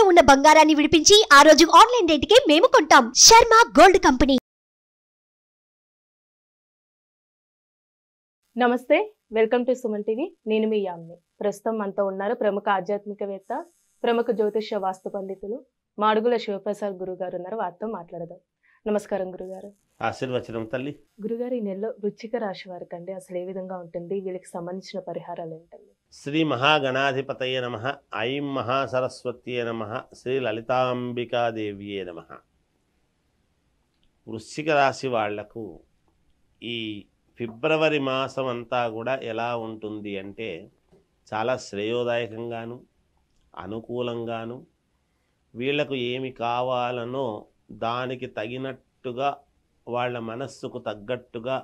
తాకట్టులో ఉన్న బంగారాన్ని విడిపించి ఆ రోజు ఆన్లైన్ రేటుకే మేము కొంటాం శర్మ గోల్డ్ కంపెనీ నమస్తే వెల్కమ్ టు సుమన్ టీవీ నేను మీ యామ్ని ప్రస్తుతం మనతో ఉన్నారు ప్రముఖ ఆధ్యాత్మికవేత్త ప్రముఖ జ్యోతిష్య వాస్తు పండితులు మాడుగుల శివప్రసాద్ గురుగారు ఉన్నారు వారితో మాట్లాడదాం నమస్కారం గురుగారు ఆశీర్వచనం తల్లి గురుగారు ఈ నెలలో రుచిక రాశి వారికి అండి అసలు ఏ విధంగా ఉంటుంది వీళ్ళకి సంబంధించిన పరిహారాలు ఏంటండి శ్రీ మహాగణాధిపతయ నమ ఐం మహాసరస్వత్యే నమ శ్రీ లలితాంబికాదేవ్యే నమ వృశ్చిక రాశి వాళ్లకు ఈ ఫిబ్రవరి మాసం అంతా కూడా ఎలా ఉంటుంది అంటే చాలా శ్రేయోదాయకంగాను అనుకూలంగాను వీళ్లకు ఏమి కావాలనో దానికి తగినట్టుగా వాళ్ళ మనస్సుకు తగ్గట్టుగా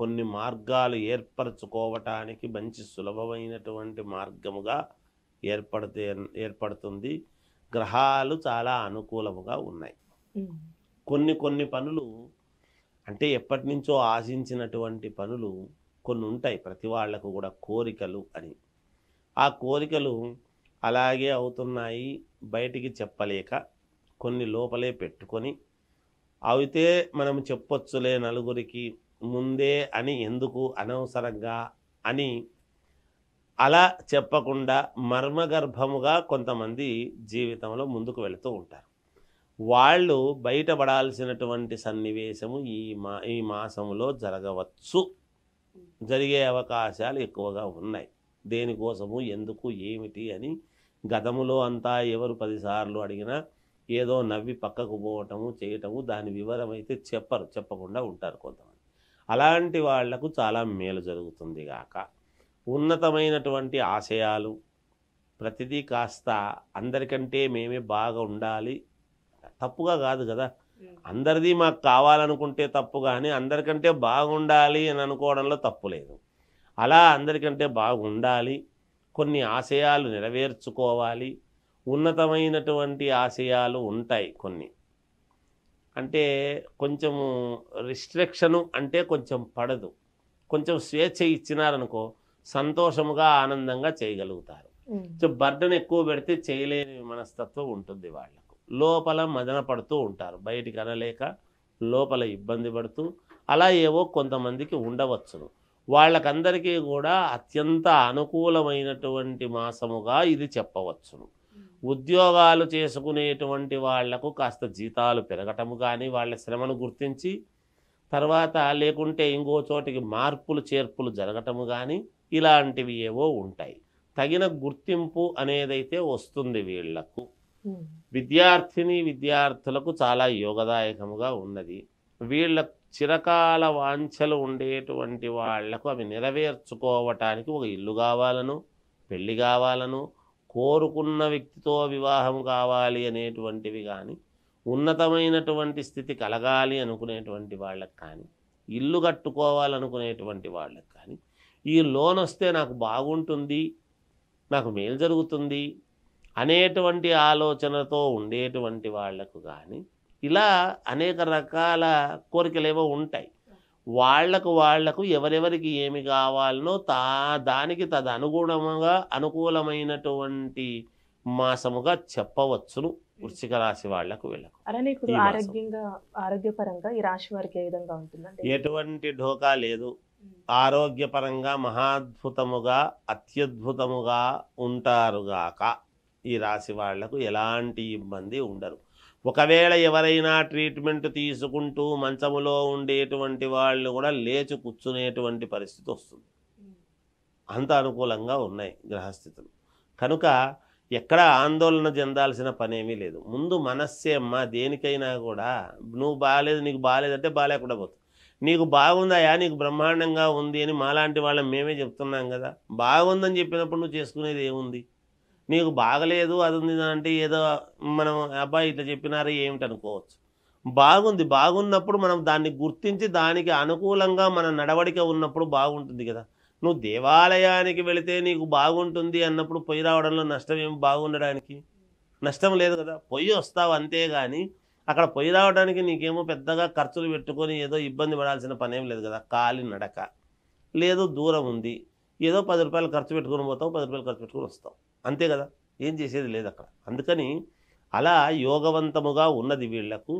కొన్ని మార్గాలు ఏర్పరచుకోవటానికి మంచి సులభమైనటువంటి మార్గముగా ఏర్పడితే ఏర్పడుతుంది గ్రహాలు చాలా అనుకూలముగా ఉన్నాయి కొన్ని కొన్ని పనులు అంటే ఎప్పటి నుంచో ఆశించినటువంటి పనులు కొన్ని ఉంటాయి ప్రతి వాళ్లకు కూడా కోరికలు అని ఆ కోరికలు అలాగే అవుతున్నాయి బయటికి చెప్పలేక కొన్ని లోపలే పెట్టుకొని అయితే మనం చెప్పొచ్చులే నలుగురికి ముందే అని ఎందుకు అనవసరంగా అని అలా చెప్పకుండా మర్మగర్భముగా కొంతమంది జీవితంలో ముందుకు వెళుతూ ఉంటారు వాళ్ళు బయటపడాల్సినటువంటి సన్నివేశము ఈ మా ఈ మాసంలో జరగవచ్చు జరిగే అవకాశాలు ఎక్కువగా ఉన్నాయి దేనికోసము ఎందుకు ఏమిటి అని గతములో అంతా ఎవరు పదిసార్లు అడిగినా ఏదో నవ్వి పక్కకు పోవటము చేయటము దాని వివరమైతే చెప్పరు చెప్పకుండా ఉంటారు కొంతమంది అలాంటి వాళ్లకు చాలా మేలు జరుగుతుంది గాక ఉన్నతమైనటువంటి ఆశయాలు ప్రతిదీ కాస్త అందరికంటే మేమే బాగా ఉండాలి తప్పుగా కాదు కదా అందరిది మాకు కావాలనుకుంటే తప్పు కానీ అందరికంటే బాగుండాలి అని అనుకోవడంలో తప్పు లేదు అలా అందరికంటే బాగుండాలి కొన్ని ఆశయాలు నెరవేర్చుకోవాలి ఉన్నతమైనటువంటి ఆశయాలు ఉంటాయి కొన్ని అంటే కొంచెము రిస్ట్రిక్షను అంటే కొంచెం పడదు కొంచెం స్వేచ్ఛ ఇచ్చినారనుకో సంతోషముగా ఆనందంగా చేయగలుగుతారు సో బర్డన్ ఎక్కువ పెడితే చేయలేని మనస్తత్వం ఉంటుంది వాళ్లకు లోపల మదన పడుతూ ఉంటారు బయటికి అనలేక లోపల ఇబ్బంది పడుతూ అలా ఏవో కొంతమందికి ఉండవచ్చును వాళ్ళకందరికీ కూడా అత్యంత అనుకూలమైనటువంటి మాసముగా ఇది చెప్పవచ్చును ఉద్యోగాలు చేసుకునేటువంటి వాళ్లకు కాస్త జీతాలు పెరగటము కానీ వాళ్ళ శ్రమను గుర్తించి తర్వాత లేకుంటే ఇంకో చోటికి మార్పులు చేర్పులు జరగటము కానీ ఇలాంటివి ఏవో ఉంటాయి తగిన గుర్తింపు అనేదైతే వస్తుంది వీళ్లకు విద్యార్థిని విద్యార్థులకు చాలా యోగదాయకముగా ఉన్నది వీళ్ళ చిరకాల వాంఛలు ఉండేటువంటి వాళ్లకు అవి నెరవేర్చుకోవటానికి ఒక ఇల్లు కావాలను పెళ్ళి కావాలను కోరుకున్న వ్యక్తితో వివాహం కావాలి అనేటువంటివి కానీ ఉన్నతమైనటువంటి స్థితి కలగాలి అనుకునేటువంటి వాళ్ళకి కానీ ఇల్లు కట్టుకోవాలనుకునేటువంటి వాళ్ళకి కానీ ఈ లోన్ వస్తే నాకు బాగుంటుంది నాకు మేలు జరుగుతుంది అనేటువంటి ఆలోచనతో ఉండేటువంటి వాళ్లకు కానీ ఇలా అనేక రకాల కోరికలేవో ఉంటాయి వాళ్లకు వాళ్లకు ఎవరెవరికి ఏమి కావాలనో తా దానికి తద అనుగుణముగా అనుకూలమైనటువంటి మాసముగా చెప్పవచ్చును వృశ్చిక రాశి వాళ్లకు వీళ్ళకు అలానే ఆరోగ్యంగా ఆరోగ్యపరంగా ఈ రాశి వారికి ఏ విధంగా ఉంటుందండి ఎటువంటి ఢోకా లేదు ఆరోగ్యపరంగా మహాద్భుతముగా అత్యద్భుతముగా ఉంటారుగాక ఈ రాశి వాళ్లకు ఎలాంటి ఇబ్బంది ఉండరు ఒకవేళ ఎవరైనా ట్రీట్మెంట్ తీసుకుంటూ మంచములో ఉండేటువంటి వాళ్ళు కూడా లేచి కూర్చునేటువంటి పరిస్థితి వస్తుంది అంత అనుకూలంగా ఉన్నాయి గ్రహస్థితులు కనుక ఎక్కడ ఆందోళన చెందాల్సిన పనేమీ లేదు ముందు మనస్సే అమ్మా దేనికైనా కూడా నువ్వు బాగాలేదు నీకు బాగాలేదంటే బాగాలేకుండా పోతుంది నీకు బాగుందాయా నీకు బ్రహ్మాండంగా ఉంది అని మాలాంటి వాళ్ళ మేమే చెప్తున్నాం కదా బాగుందని చెప్పినప్పుడు నువ్వు చేసుకునేది ఏముంది నీకు బాగలేదు అది ఉంది అంటే ఏదో మనం అబ్బాయి ఇట్లా చెప్పినారా ఏమిటి అనుకోవచ్చు బాగుంది బాగున్నప్పుడు మనం దాన్ని గుర్తించి దానికి అనుకూలంగా మన నడవడిక ఉన్నప్పుడు బాగుంటుంది కదా నువ్వు దేవాలయానికి వెళితే నీకు బాగుంటుంది అన్నప్పుడు పొయ్యి రావడంలో నష్టం బాగుండడానికి నష్టం లేదు కదా పొయ్యి వస్తావు అంతేగాని అక్కడ పొయ్యి రావడానికి నీకేమో పెద్దగా ఖర్చులు పెట్టుకొని ఏదో ఇబ్బంది పడాల్సిన పనేం లేదు కదా కాలి నడక లేదు దూరం ఉంది ఏదో పది రూపాయలు ఖర్చు పెట్టుకుని పోతావు పది రూపాయలు ఖర్చు పెట్టుకుని వస్తావు అంతే కదా ఏం చేసేది లేదు అక్కడ అందుకని అలా యోగవంతముగా ఉన్నది వీళ్లకు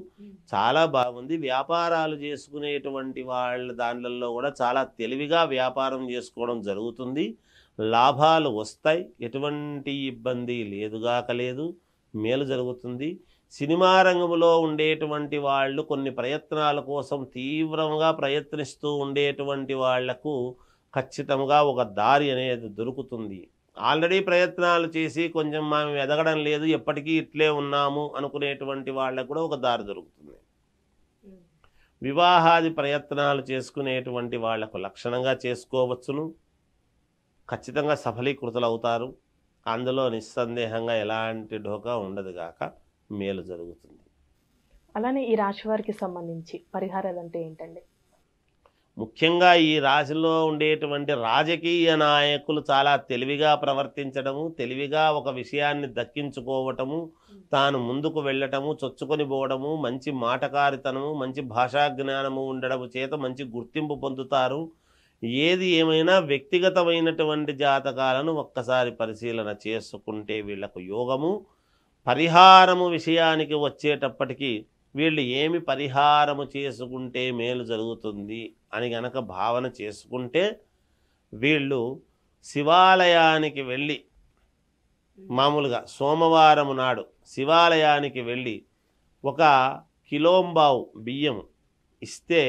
చాలా బాగుంది వ్యాపారాలు చేసుకునేటువంటి వాళ్ళ దానిలలో కూడా చాలా తెలివిగా వ్యాపారం చేసుకోవడం జరుగుతుంది లాభాలు వస్తాయి ఎటువంటి ఇబ్బంది లేదుగాక లేదు మేలు జరుగుతుంది సినిమా రంగంలో ఉండేటువంటి వాళ్ళు కొన్ని ప్రయత్నాల కోసం తీవ్రంగా ప్రయత్నిస్తూ ఉండేటువంటి వాళ్లకు ఖచ్చితంగా ఒక దారి అనేది దొరుకుతుంది ఆల్రెడీ ప్రయత్నాలు చేసి కొంచెం మనం ఎదగడం లేదు ఎప్పటికీ ఇట్లే ఉన్నాము అనుకునేటువంటి వాళ్ళకు కూడా ఒక దారి దొరుకుతుంది వివాహాది ప్రయత్నాలు చేసుకునేటువంటి వాళ్లకు లక్షణంగా చేసుకోవచ్చును ఖచ్చితంగా సఫలీకృతులు అవుతారు అందులో నిస్సందేహంగా ఎలాంటి ఢోకా ఉండదు కాక మేలు జరుగుతుంది అలానే ఈ రాశి వారికి సంబంధించి పరిహారాలు అంటే ఏంటండి ముఖ్యంగా ఈ రాశిలో ఉండేటువంటి రాజకీయ నాయకులు చాలా తెలివిగా ప్రవర్తించడము తెలివిగా ఒక విషయాన్ని దక్కించుకోవటము తాను ముందుకు వెళ్ళటము చొచ్చుకొని పోవడము మంచి మాటకారితనము మంచి భాషా జ్ఞానము ఉండడము చేత మంచి గుర్తింపు పొందుతారు ఏది ఏమైనా వ్యక్తిగతమైనటువంటి జాతకాలను ఒక్కసారి పరిశీలన చేసుకుంటే వీళ్లకు యోగము పరిహారము విషయానికి వచ్చేటప్పటికీ వీళ్ళు ఏమి పరిహారము చేసుకుంటే మేలు జరుగుతుంది అని గనక భావన చేసుకుంటే వీళ్ళు శివాలయానికి వెళ్ళి మామూలుగా సోమవారం నాడు శివాలయానికి వెళ్ళి ఒక కిలోంబావు బియ్యం ఇస్తే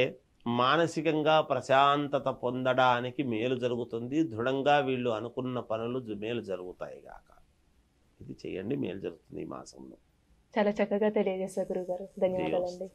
మానసికంగా ప్రశాంతత పొందడానికి మేలు జరుగుతుంది దృఢంగా వీళ్ళు అనుకున్న పనులు మేలు జరుగుతాయి కాక ఇది చేయండి మేలు జరుగుతుంది ఈ మాసంలో చాలా చక్కగా తెలియజేశారు గురుగారు ధన్యవాదాలండి